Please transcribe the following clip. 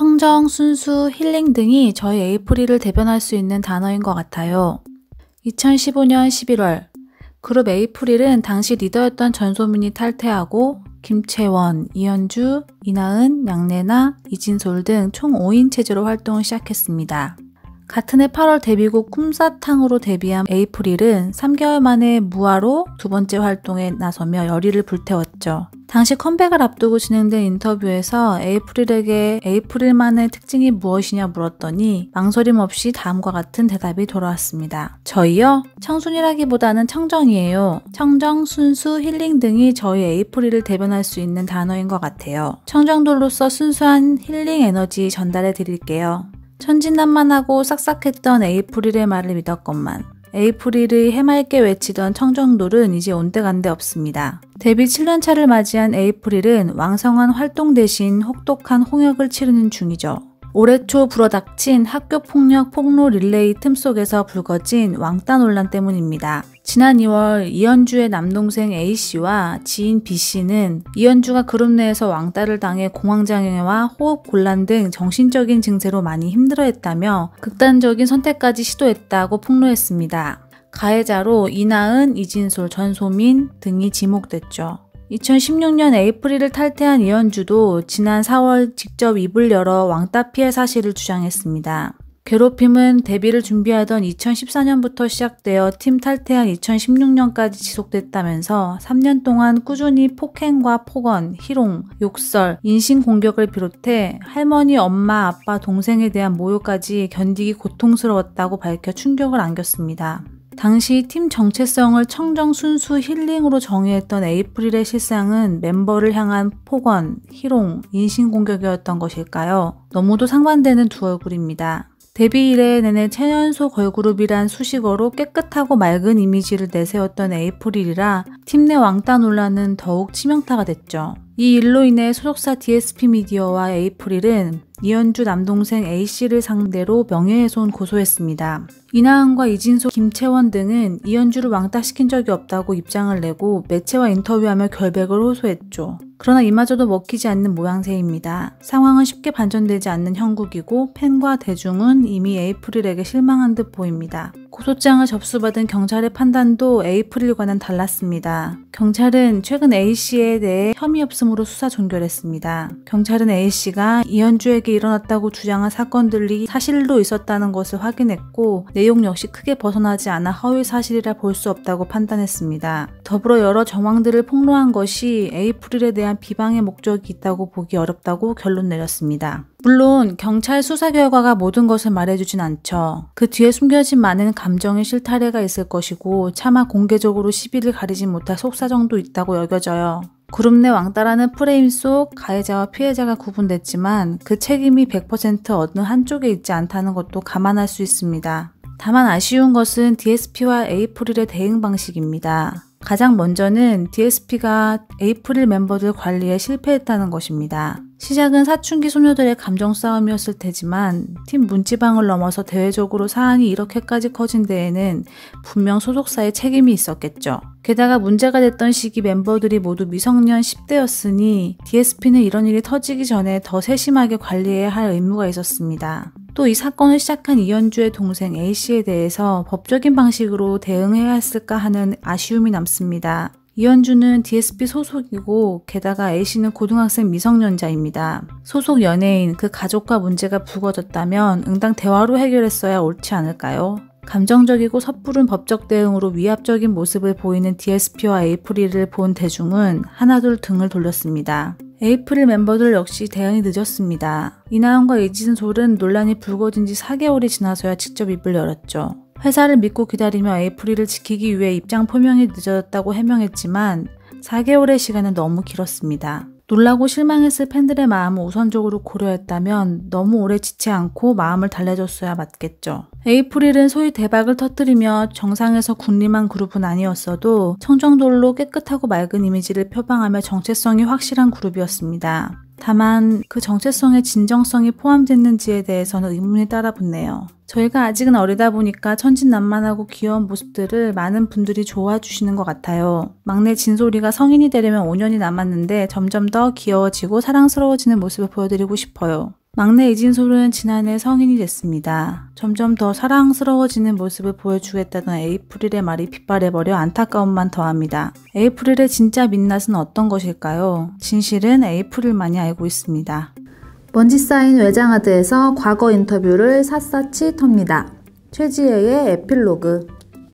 평정, 순수, 힐링 등이 저희 에이프릴을 대변할 수 있는 단어인 것 같아요. 2015년 11월 그룹 에이프릴은 당시 리더였던 전소민이 탈퇴하고 김채원, 이현주, 이나은, 양래나, 이진솔 등 총 5인 체제로 활동을 시작했습니다. 같은 해 8월 데뷔곡 꿈사탕으로 데뷔한 에이프릴은 3개월 만에 무아로 두 번째 활동에 나서며 열의를 불태웠죠. 당시 컴백을 앞두고 진행된 인터뷰에서 에이프릴에게 에이프릴만의 특징이 무엇이냐 물었더니 망설임 없이 다음과 같은 대답이 돌아왔습니다. 저희요? 청순이라기보다는 청정이에요. 청정, 순수, 힐링 등이 저희 에이프릴을 대변할 수 있는 단어인 것 같아요. 청정돌로서 순수한 힐링 에너지 전달해 드릴게요. 천진난만하고 싹싹했던 에이프릴의 말을 믿었건만 에이프릴의 해맑게 외치던 청정놀은 이제 온데간데 없습니다. 데뷔 7년차를 맞이한 에이프릴은 왕성한 활동 대신 혹독한 홍역을 치르는 중이죠. 올해 초 불어닥친 학교폭력 폭로 릴레이 틈 속에서 불거진 왕따 논란 때문입니다. 지난 2월 이현주의 남동생 A씨와 지인 B씨는 이현주가 그룹 내에서 왕따를 당해 공황장애와 호흡 곤란 등 정신적인 증세로 많이 힘들어했다며 극단적인 선택까지 시도했다고 폭로했습니다. 가해자로 이나은, 이진솔, 전소민 등이 지목됐죠. 2016년 에이프릴을 탈퇴한 이현주도 지난 4월 직접 입을 열어 왕따 피해 사실을 주장했습니다. 괴롭힘은 데뷔를 준비하던 2014년부터 시작되어 팀 탈퇴한 2016년까지 지속됐다면서 3년 동안 꾸준히 폭행과 폭언, 희롱, 욕설, 인신공격을 비롯해 할머니, 엄마, 아빠, 동생에 대한 모욕까지 견디기 고통스러웠다고 밝혀 충격을 안겼습니다. 당시 팀 정체성을 청정 순수 힐링으로 정의했던 에이프릴의 실상은 멤버를 향한 폭언, 희롱, 인신공격이었던 것일까요? 너무도 상반되는 두 얼굴입니다. 데뷔 이래 내내 체연소 걸그룹이란 수식어로 깨끗하고 맑은 이미지를 내세웠던 에이프릴이라 팀 내 왕따 논란은 더욱 치명타가 됐죠. 이 일로 인해 소속사 DSP 미디어와 에이프릴은 이현주 남동생 A씨를 상대로 명예훼손 고소했습니다. 이나은과 이진소, 김채원 등은 이현주를 왕따시킨 적이 없다고 입장을 내고 매체와 인터뷰하며 결백을 호소했죠. 그러나 이마저도 먹히지 않는 모양새입니다. 상황은 쉽게 반전되지 않는 형국이고 팬과 대중은 이미 에이프릴에게 실망한 듯 보입니다. 고소장을 접수받은 경찰의 판단도 에이프릴과는 달랐습니다. 경찰은 최근 A씨에 대해 혐의 없음으로 수사 종결했습니다. 경찰은 A씨가 이현주에게 일어났다고 주장한 사건들이 사실로 있었다는 것을 확인했고 내용 역시 크게 벗어나지 않아 허위 사실이라 볼 수 없다고 판단했습니다. 더불어 여러 정황들을 폭로한 것이 에이프릴에 대한 비방의 목적이 있다고 보기 어렵다고 결론 내렸습니다. 물론 경찰 수사 결과가 모든 것을 말해주진 않죠. 그 뒤에 숨겨진 많은 감정의 실타래가 있을 것이고 차마 공개적으로 시비를 가리지 못할 속사정도 있다고 여겨져요. 그룹 내 왕따라는 프레임 속 가해자와 피해자가 구분됐지만 그 책임이 100% 어느 한쪽에 있지 않다는 것도 감안할 수 있습니다. 다만 아쉬운 것은 DSP와 에이프릴의 대응 방식입니다. 가장 먼저는 DSP가 에이프릴 멤버들 관리에 실패했다는 것입니다. 시작은 사춘기 소녀들의 감정 싸움이었을 테지만 팀 문지방을 넘어서 대외적으로 사안이 이렇게까지 커진 데에는 분명 소속사의 책임이 있었겠죠. 게다가 문제가 됐던 시기 멤버들이 모두 미성년 10대였으니 DSP는 이런 일이 터지기 전에 더 세심하게 관리해야 할 의무가 있었습니다. 또이 사건을 시작한 이현주의 동생 A씨에 대해서 법적인 방식으로 대응해야 했을까 하는 아쉬움이 남습니다. 이현주는 DSP 소속이고 게다가 A씨는 고등학생 미성년자입니다. 소속 연예인 그 가족과 문제가 불거졌다면 응당 대화로 해결했어야 옳지 않을까요? 감정적이고 섣부른 법적 대응으로 위압적인 모습을 보이는 DSP와 에이프리를본 대중은 하나둘 등을 돌렸습니다. 에이프릴 멤버들 역시 대응이 늦었습니다. 이나영과 이지은 솔은 논란이 불거진 지 4개월이 지나서야 직접 입을 열었죠. 회사를 믿고 기다리며 에이프릴을 지키기 위해 입장 표명이 늦어졌다고 해명했지만 4개월의 시간은 너무 길었습니다. 놀라고 실망했을 팬들의 마음을 우선적으로 고려했다면 너무 오래 지치 않고 마음을 달래줬어야 맞겠죠. 에이프릴은 소위 대박을 터뜨리며 정상에서 군림한 그룹은 아니었어도 청정돌로 깨끗하고 맑은 이미지를 표방하며 정체성이 확실한 그룹이었습니다. 다만 그 정체성의 진정성이 포함됐는지에 대해서는 의문이 따라붙네요. 저희가 아직은 어리다 보니까 천진난만하고 귀여운 모습들을 많은 분들이 좋아해 주시는 것 같아요. 막내 진솔이가 성인이 되려면 5년이 남았는데 점점 더 귀여워지고 사랑스러워지는 모습을 보여드리고 싶어요. 막내 이진솔은 지난해 성인이 됐습니다. 점점 더 사랑스러워지는 모습을 보여주겠다던 에이프릴의 말이 빗발해버려 안타까움만 더합니다. 에이프릴의 진짜 민낯은 어떤 것일까요? 진실은 에이프릴만이 알고 있습니다. 먼지 쌓인 외장하드에서 과거 인터뷰를 샅샅이 텁니다. 최지혜의 에필로그